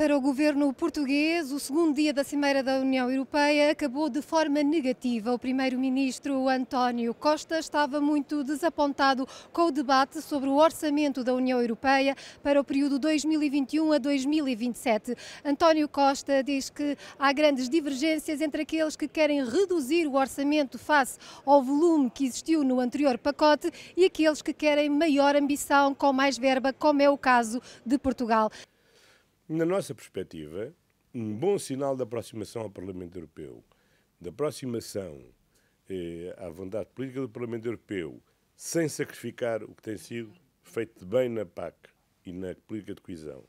Para o governo português, o segundo dia da Cimeira da União Europeia acabou de forma negativa. O primeiro-ministro António Costa estava muito desapontado com o debate sobre o orçamento da União Europeia para o período 2021 a 2027. António Costa diz que há grandes divergências entre aqueles que querem reduzir o orçamento face ao volume que existiu no anterior pacote e aqueles que querem maior ambição com mais verba, como é o caso de Portugal. Na nossa perspectiva, um bom sinal da aproximação ao Parlamento Europeu, da aproximação eh, à vontade política do Parlamento Europeu, sem sacrificar o que tem sido feito de bem na PAC e na política de coesão,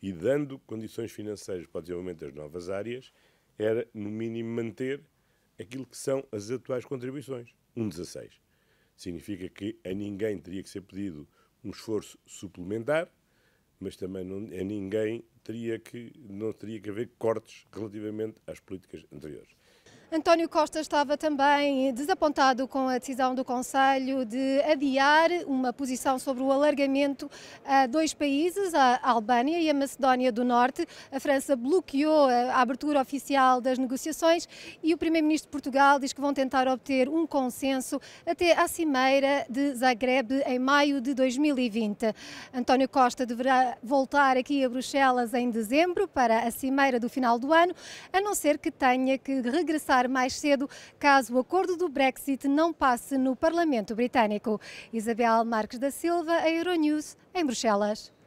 e dando condições financeiras para o desenvolvimento das novas áreas, era, no mínimo, manter aquilo que são as atuais contribuições, 1,16. Significa que a ninguém teria que ser pedido um esforço suplementar, mas também não, a ninguém teria que, não teria que haver cortes relativamente às políticas anteriores. António Costa estava também desapontado com a decisão do Conselho de adiar uma posição sobre o alargamento a dois países, a Albânia e a Macedónia do Norte. A França bloqueou a abertura oficial das negociações e o Primeiro-Ministro de Portugal diz que vão tentar obter um consenso até à Cimeira de Zagreb em maio de 2020. António Costa deverá voltar aqui a Bruxelas em dezembro para a Cimeira do final do ano, a não ser que tenha que regressar votar mais cedo, caso o acordo do Brexit não passe no Parlamento Britânico. Isabel Marques da Silva, Euronews, em Bruxelas.